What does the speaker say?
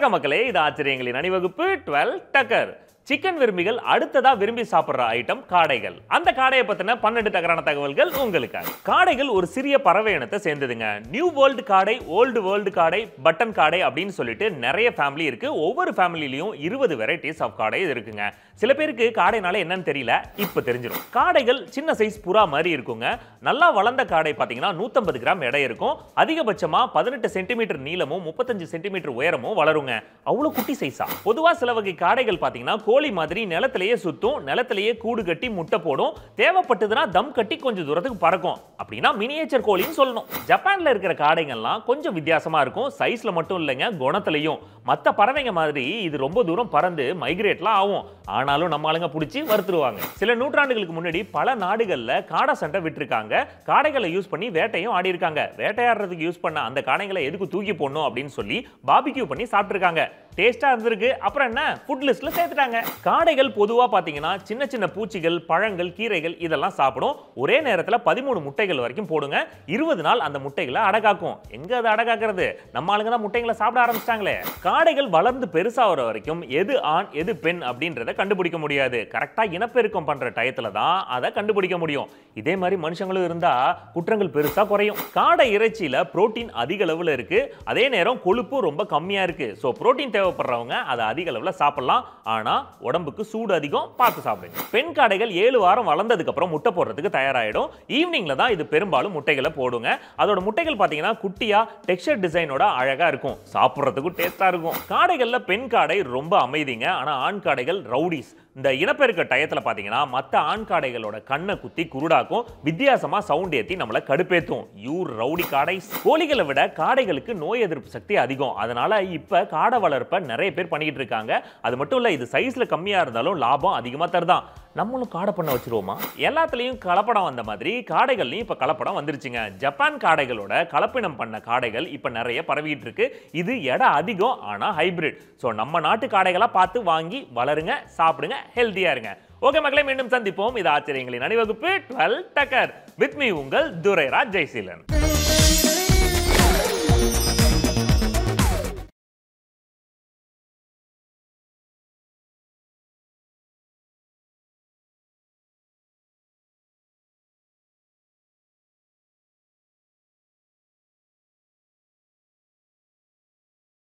வணக்க மக்களே இது ஆச்சரியங்களின் அணிவகுப்பு டுவெல் டக்கர் சிக்கன் விரும்பிகள் அடுத்ததா விரும்பி சாப்பிடுற ஐட்டம் காடைகள் அந்த காடையை பத்தின பன்னெண்டு தகரான தகவல்கள் உங்களுக்கு காடைகள் ஒரு சிறிய பறவை இனத்தை சேர்ந்ததுங்க நியூ வேர்ல்டு காடை ஓல்டு வேர்ல்டு காடை பட்டன் காடை அப்படின்னு சொல்லிட்டு நிறைய ஃபேமிலி இருக்கு ஒவ்வொரு ஃபேமிலிலையும் இருபது வெரைட்டிஸ் ஆஃப் காடை இருக்குங்க சில பேருக்கு காடைனால என்னன்னு தெரியல இப்போ தெரிஞ்சிடும் காடைகள் சின்ன சைஸ் புறா மாதிரி இருக்குங்க நல்லா வளர்ந்த காடை பார்த்தீங்கன்னா நூற்றம்பது கிராம் எடை இருக்கும் அதிகபட்சமாக பதினெட்டு சென்டிமீட்டர் நீளமும் முப்பத்தஞ்சு சென்டிமீட்டர் உயரமும் வளருங்க அவ்வளோ குட்டி சைஸா பொதுவாக சில வகை காடைகள் பார்த்தீங்கன்னா கோழி மாதிரி நிலத்திலேயே சுற்றும் நிலத்திலேயே கூடு கட்டி முட்டை போடும் தேவைப்பட்டதுன்னா தம் கட்டி கொஞ்சம் தூரத்துக்கு பறக்கும் அப்படின்னா மினியேச்சர் கோழின்னு சொல்லணும் ஜப்பானில் இருக்கிற காடைகள்லாம் கொஞ்சம் வித்தியாசமாக இருக்கும் சைஸில் மட்டும் இல்லைங்க குணத்துலையும் மற்ற பறவைங்க மாதிரி இது ரொம்ப தூரம் பறந்து மைக்ரேட்லாம் ஆகும் ஆனாலும் நம்ம ஆளுங்க பிடிச்சி வறுத்துருவாங்க சில நூற்றாண்டுகளுக்கு முன்னாடி பல நாடுகளில் காடை சண்டை விட்டுருக்காங்க காடைகளை யூஸ் பண்ணி வேட்டையும் ஆடி இருக்காங்க வேட்டையாடுறதுக்கு யூஸ் பண்ண அந்த காடைகளை எதுக்கு தூக்கி போடணும் அப்படின்னு சொல்லி பாபிக்யூ பண்ணி சாப்பிட்ருக்காங்க டேஸ்ட்டாக இருந்திருக்கு அப்புறம் என்ன ஃபுட் லிஸ்ட்ல சேர்த்துட்டாங்க காடைகள் பொதுவாக பார்த்தீங்கன்னா சின்ன சின்ன பூச்சிகள் பழங்கள் கீரைகள் இதெல்லாம் சாப்பிடும் ஒரே நேரத்தில் பதிமூணு முட்டைகள் வரைக்கும் போடுங்க இருபது நாள் அந்த முட்டைகளை அடகாக்கும் எங்க அதை அடகாக்குறது நம்ம ஆளுங்க தான் முட்டைகளை சாப்பிட ஆரம்பிச்சிட்டாங்களே காடைகள் வளர்ந்து பெருசாகிற வரைக்கும் எது ஆண் எது பெண் அப்படின்றத கண்டுபிடிக்க முடியாது கரெக்டாக இனப்பெருக்கம் பண்ணுற டயத்தில் தான் அதை கண்டுபிடிக்க முடியும் இதே மாதிரி மனுஷங்களும் இருந்தால் குற்றங்கள் பெருசாக குறையும் காடை இறைச்சியில் புரோட்டீன் அதிக அளவில் இருக்குது அதே நேரம் கொழுப்பும் ரொம்ப கம்மியாக இருக்குது ஸோ புரோட்டீன் தேவைப்படுறவங்க அதை அதிக அளவில் சாப்பிடலாம் ஆனால் உடம்புக்கு சூடு அதிகம் பார்த்து சாப்பிடுங்க பெண் காடைகள் ஏழு வாரம் வளர்ந்ததுக்கப்புறம் முட்டை போடுறதுக்கு தயாராகிடும் ஈவினிங்கில் தான் இது பெரும்பாலும் முட்டைகளை போடுங்க அதோட முட்டைகள் பார்த்தீங்கன்னா குட்டியாக டெக்ஸ்டர் டிசைனோட அழகாக இருக்கும் சாப்பிட்றதுக்கும் டேஸ்ட்டாக இருக்கும் காடைகளில் பெண் காடை ரொம்ப அமைதிங்க ஆனால் ஆண் காடைகள் ரவுடிஸ் இந்த இனப்பெருக்க டயத்தில் பார்த்தீங்கன்னா மற்ற ஆண் காடைகளோட கண்ணை குத்தி குருடாக்கும் வித்தியாசமாக சவுண்ட் ஏற்றி நம்மளை கடுப்பேற்றும் யூர் ரவுடி காடை கோழிகளை விட காடைகளுக்கு நோய் எதிர்ப்பு சக்தி அதிகம் அதனால் இப்போ காடை வளர்ப்பை நிறைய பேர் பண்ணிக்கிட்டு இருக்காங்க அது மட்டும் இல்லை இது சைஸில் கம்மியாக இருந்தாலும் லாபம் அதிகமாக தருதான் நம்மளும் காடை பண்ண வச்சுருவோமா எல்லாத்துலேயும் கலப்படம் வந்த மாதிரி காடைகள்லையும் இப்போ கலப்படம் வந்துருச்சுங்க ஜப்பான் காடைகளோட கலப்பினம் பண்ண காடைகள் இப்போ நிறைய பரவிக்கிட்டு இருக்கு இது எடை அதிகம் ஆனால் ஹைபிரிட் ஸோ நம்ம நாட்டு காடைகளாக பார்த்து வாங்கி வளருங்க சாப்பிடுங்க ஹெல்த்தியாக இருங்க ஓகே மக்களை மீண்டும் சந்திப்போம் இது ஆச்சரியங்களின் அணிவகுப்பு டுவெல் டக்கர் வித் மீ உங்கள் துரைராஜ் ஜெய்சீலன்